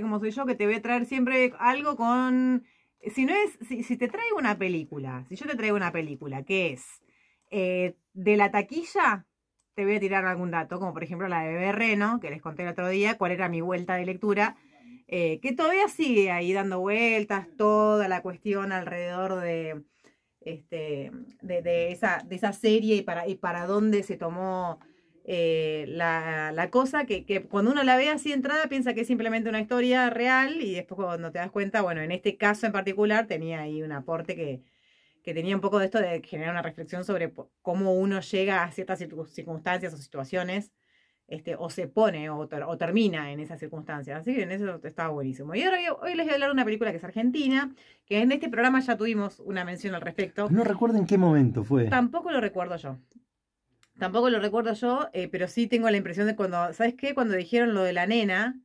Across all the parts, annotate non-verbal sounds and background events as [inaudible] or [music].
como soy yo, que te voy a traer siempre algo con... Si no es, si, te traigo una película, si yo te traigo una película que es eh, de la taquilla, te voy a tirar algún dato, como por ejemplo la de Bebé Reno, que les conté el otro día, cuál era mi vuelta de lectura, eh, que todavía sigue ahí dando vueltas, toda la cuestión alrededor de, este, de, de, esa, serie y para, y para dónde se tomó eh, la, cosa que, que, cuando uno la ve así entrada piensa que es simplemente una historia real y después cuando te das cuenta, bueno, en este caso en particular tenía ahí un aporte que, que tenía un poco de esto de generar una reflexión sobre cómo uno llega a ciertas circunstancias o situaciones. Este, o se pone o, termina en esas circunstancias. Así que en eso estaba buenísimo. Y ahora hoy, hoy, les voy a hablar de una película que es argentina, que en este programa ya tuvimos una mención al respecto. No recuerdo en qué momento fue. Tampoco lo recuerdo yo. Tampoco lo recuerdo yo, eh, pero sí tengo la impresión de cuando, ¿sabes qué? Cuando dijeron lo de la nena,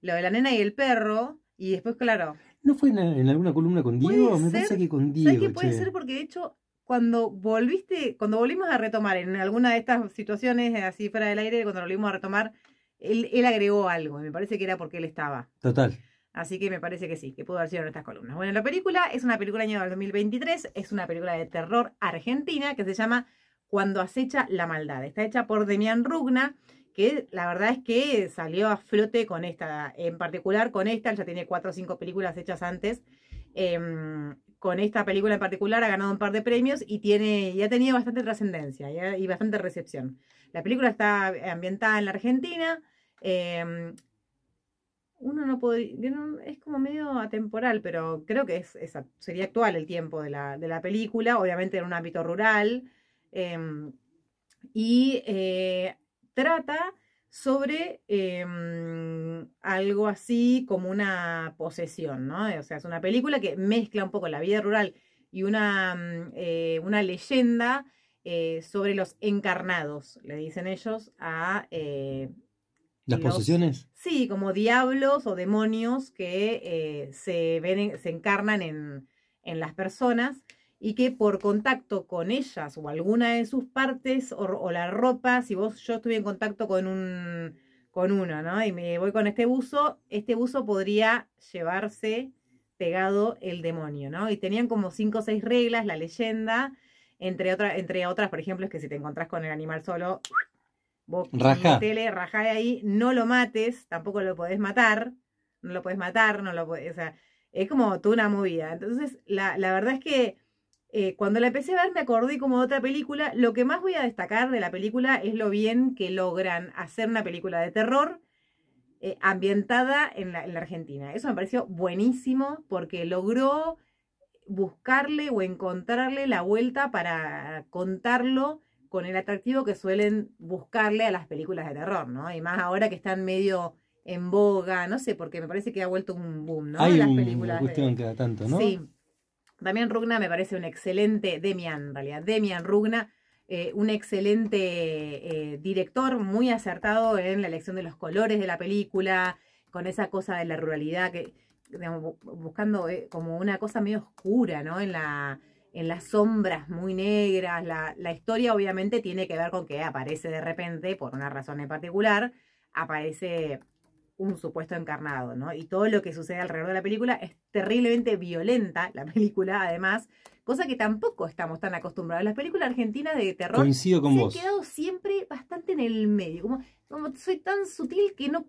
lo de la nena y el perro, y después, claro. ¿No fue en, alguna columna con Diego? Me parece que con Diego. ¿Sabes qué puede ser? Porque de hecho, cuando volviste, cuando volvimos a retomar en alguna de estas situaciones eh, así fuera del aire, cuando lo volvimos a retomar, él, él agregó algo, y me parece que era porque él estaba. Total. Así que me parece que sí, que pudo haber sido en estas columnas. Bueno, la película es una película año 2023, es una película de terror argentina que se llama cuando acecha la maldad. Está hecha por Demian Rugna, que la verdad es que salió a flote con esta, en particular con esta, ya tiene cuatro o cinco películas hechas antes. Em, con esta película en particular ha ganado un par de premios y tiene ya ha tenido bastante trascendencia y, bastante recepción. La película está ambientada en la Argentina. Em, uno no es como medio atemporal, pero creo que es sería actual el tiempo de la, de la película, obviamente en un ámbito rural. Em, y eh, trata sobre em, algo así como una posesión, ¿no? O sea, es una película que mezcla un poco la vida rural y una, mm, eh, una leyenda eh, sobre los encarnados, le dicen ellos a... ¿Las posesiones? Sí, como diablos o demonios que se, se encarnan en, en las personas y que por contacto con ellas o alguna de sus partes o, la ropa, si vos yo estuve en contacto con un con uno, ¿no? Y me voy con este buzo, este buzo podría llevarse pegado el demonio, ¿no? Y tenían como cinco o seis reglas, la leyenda, entre otras, entre otras, por ejemplo, es que si te encontrás con el animal solo, vos Raja. tele, rajá de ahí, no lo mates, tampoco lo podés matar, no lo podés matar, no lo podés, o sea, es como tú una movida. Entonces, la verdad es que eh, cuando la empecé a ver me acordé como de otra película. Lo que más voy a destacar de la película es lo bien que logran hacer una película de terror eh, ambientada en la, Argentina. Eso me pareció buenísimo porque logró buscarle o encontrarle la vuelta para contarlo con el atractivo que suelen buscarle a las películas de terror, ¿no? Y más ahora que están medio en boga, no sé, porque me parece que ha vuelto un boom, ¿no? Hay una cuestión que da tanto, ¿no? Sí. También Rugna me parece un excelente, Demian en realidad, Demian Rugna, eh, un excelente eh, director, muy acertado en la elección de los colores de la película, con esa cosa de la ruralidad, que, digamos, buscando eh, como una cosa medio oscura, ¿no? En, la, las sombras muy negras. la historia obviamente tiene que ver con que aparece de repente, por una razón en particular, aparece un supuesto encarnado, ¿no? Y todo lo que sucede alrededor de la película es terriblemente violenta, la película además, cosa que tampoco estamos tan acostumbrados. Las películas argentinas de terror Coincido con se han quedado siempre bastante en el medio, como, como soy tan sutil que no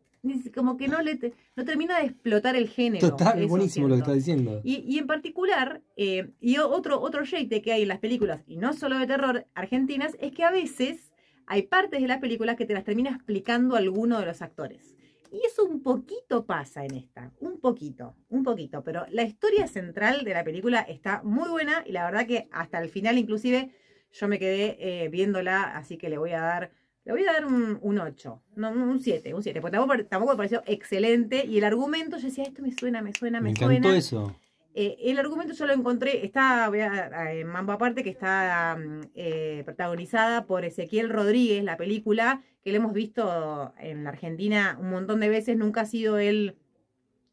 como que no le no termina de explotar el género. Total, buenísimo lo que estás diciendo. Y, en particular, eh, y otro, otro jeite que hay en las películas, y no solo de terror, argentinas, es que a veces hay partes de las películas que te las termina explicando alguno de los actores. Y eso un poquito pasa en esta, un poquito, un poquito, pero la historia central de la película está muy buena y la verdad que hasta el final inclusive yo me quedé eh, viéndola, así que le voy a dar, le voy a dar un, ocho 8, no, un 7, un 7, porque tampoco, tampoco, me pareció excelente y el argumento, yo decía, esto me suena, me suena, me, me suena. eso. Eh, el argumento yo lo encontré, está eh, en Mambo Aparte, que está mm, eh, protagonizada por Ezequiel Rodríguez, la película que le hemos visto en la Argentina un montón de veces, nunca ha sido él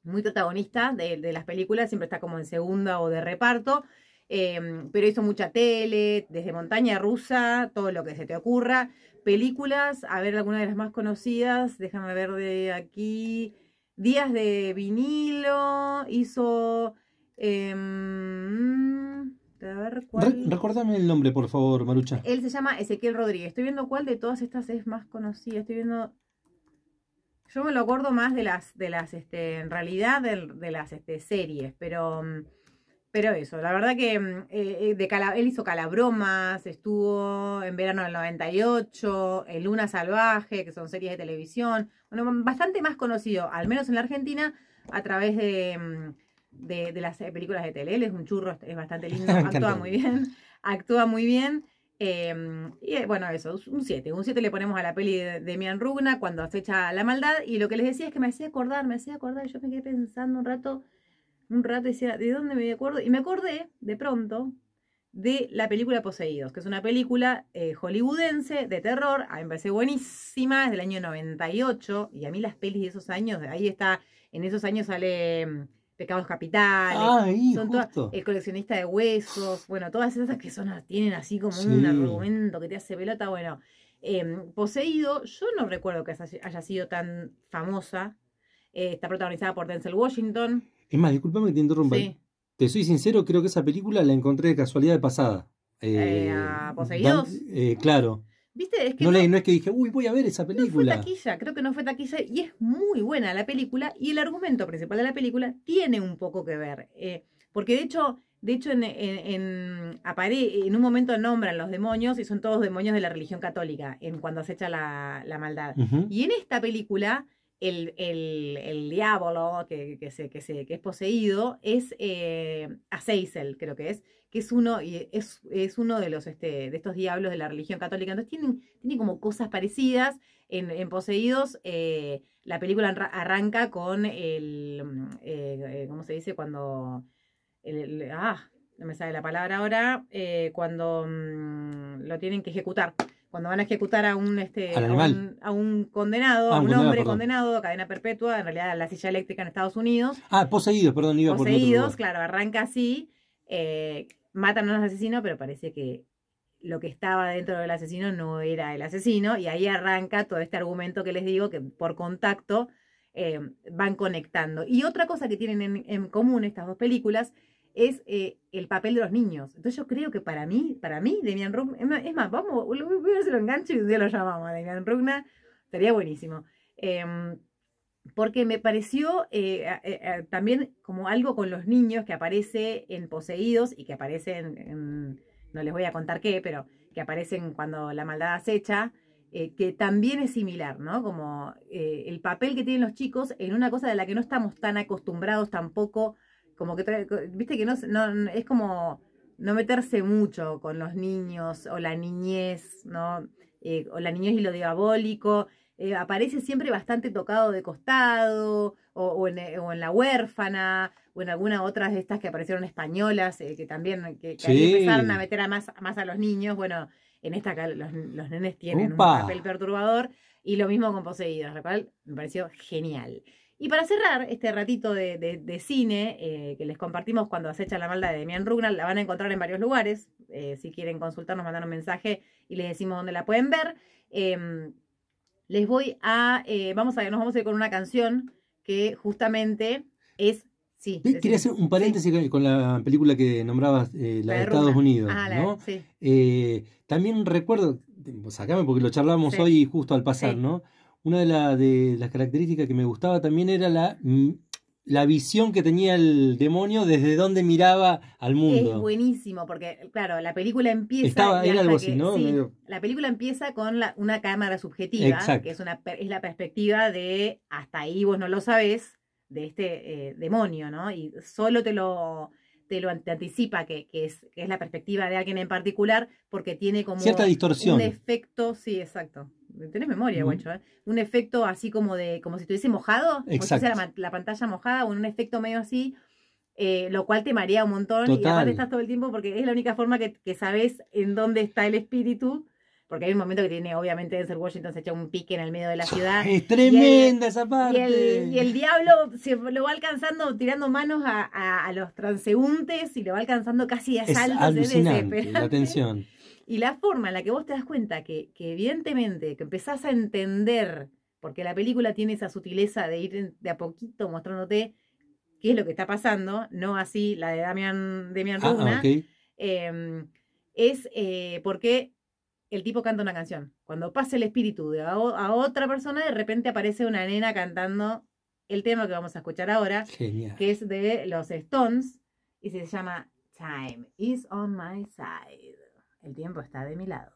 muy protagonista de, las películas, siempre está como en segunda o de reparto, em, pero hizo mucha tele, desde Montaña Rusa, todo lo que se te ocurra, películas, a ver alguna de las más conocidas, déjame ver de aquí, Días de vinilo, hizo... Eh, el nombre, por favor, Marucha. Él se llama Ezequiel Rodríguez. Estoy viendo cuál de todas estas es más conocida. Estoy viendo. Yo me lo acuerdo más de las, de las, este, en realidad, de, las este, series, pero, pero eso, la verdad que em, eh, eh, de él hizo Calabromas, estuvo en verano del 98, El Luna Salvaje, que son series de televisión, bastante más conocido, al menos en la Argentina, a través de em, de, las eh, películas de Telel, es un churro, es bastante [laughs] lindo, actúa muy bien, actúa muy bien. Em, y eh, bueno, eso, un 7. Un 7 le ponemos a la peli de, Mian Rugna cuando acecha la maldad. Y lo que les decía es que me hacía acordar, me hacía acordar. Yo me quedé pensando un rato, un rato decía, ¿de dónde me acuerdo? Y me acordé, de pronto, de la película Poseídos, que es una película eh, hollywoodense de terror. A mí me parece buenísima, es del año 98. Y a mí las pelis de esos años, ahí está, en esos años sale em, Pecados Capitales, el coleccionista de huesos, bueno, todas esas que son, tienen así como un argumento que te hace pelota, bueno, em, Poseído, yo no recuerdo que haya sido tan famosa, eh, está protagonizada por Denzel Washington. Es más, discúlpame que te interrumpa. Te soy sincero, creo que esa película la encontré de casualidad de pasada. Eh, eh, ¿A Poseídos? claro no, no, es que dije, uy, voy a ver esa película. No fue taquilla, creo que no fue taquilla y es muy buena la película y el argumento principal de la película tiene un poco que ver. Eh, porque de hecho, de hecho en, en, un momento nombran los demonios y son todos demonios de la religión católica en cuando acecha la, maldad. Y en esta película... El, el, diablo que, es poseído es eh, Azazel, creo que es, que es uno, y es, uno de, los, este, de estos diablos de la religión católica. Entonces tienen, tienen como cosas parecidas. En, Poseídos, eh, la película arranca con el, mm, eh, ¿cómo se dice? Cuando... ah, no me sale la palabra ahora, eh, cuando mm, lo tienen que ejecutar. Cuando van a ejecutar a un, este, a un, condenado, a ah, un, hombre condenado a cadena perpetua, en realidad a la silla eléctrica en Estados Unidos. Ah, poseídos, perdón, iba poseídos, Poseídos, claro, arranca así matan a los asesinos, pero parece que lo que estaba dentro del asesino no era el asesino, y ahí arranca todo este argumento que les digo, que por contacto eh, van conectando. Y otra cosa que tienen en, común estas dos películas es eh, el papel de los niños. Entonces yo creo que para mí, para mí, Demian Rugna, es más, vamos, voy a se lo engancho y un día lo llamamos a Demian Rugna, estaría buenísimo. Em, porque me pareció eh, eh, también como algo con los niños que aparece en Poseídos y que aparece en, no les voy a contar qué, pero que aparecen cuando la maldad acecha, eh, que también es similar, ¿no? Como el papel que tienen los chicos en una cosa de la que no estamos tan acostumbrados tampoco, como que, viste que no, es como no meterse mucho con los niños o la niñez, ¿no? o la niñez y lo diabólico, eh, aparece siempre bastante tocado de costado, o, eh, en, La Huérfana, o en alguna otra de estas que aparecieron españolas, eh, que también que, empezaron a meter a más, más a los niños. Bueno, en esta los, los nenes tienen un papel perturbador, y lo mismo con Poseídos, lo me pareció genial. Y para cerrar este ratito de, cine que les compartimos cuando acecha la malda de Demian Rugnal, la van a encontrar en varios lugares. si quieren consultarnos, mandan un mensaje y les decimos dónde la pueden ver. Em, les voy a, eh, vamos a, ver, nos vamos a ir con una canción que justamente es, sí. Quería hacer un paréntesis con la película que nombrabas, eh, la, de Estados Unidos, ah, eh, también recuerdo, sacame porque lo charlamos hoy justo al pasar, ¿no? Una de las características que me gustaba también era la la visión que tenía el demonio desde donde miraba al mundo. Es buenísimo, porque, claro, la película empieza. La película empieza con una cámara subjetiva, que es, una, es la perspectiva de hasta ahí vos no lo sabés, de este eh, demonio, ¿no? Y solo te lo, te lo anticipa, que, es, es, la perspectiva de alguien en particular, porque tiene como. Cierta distorsión. Un efecto, sí, exacto tenés memoria, guacho, ¿eh? un efecto así como de, como si estuviese mojado, como si la, la, pantalla mojada, o un efecto medio así, eh, lo cual te marea un montón, y aparte estás todo el tiempo porque es la única forma que, sabes en dónde está el espíritu porque hay un momento que tiene, obviamente, Denzel Washington se echa un pique en el medio de la ciudad. Es tremenda esa parte. Y el, diablo se lo va alcanzando, tirando manos a, los transeúntes y lo va alcanzando casi de asalto. Es alucinante, la y la forma en la que vos te das cuenta que, evidentemente, que empezás a entender, porque la película tiene esa sutileza de ir de a poquito mostrándote qué es lo que está pasando, no así la de Damian de ah, ah, Runa, em, es eh, porque el tipo canta una canción. Cuando pasa el espíritu a, otra persona, de repente aparece una nena cantando el tema que vamos a escuchar ahora, que es de los Stones, y se llama Time is on my side. El tiempo está de mi lado.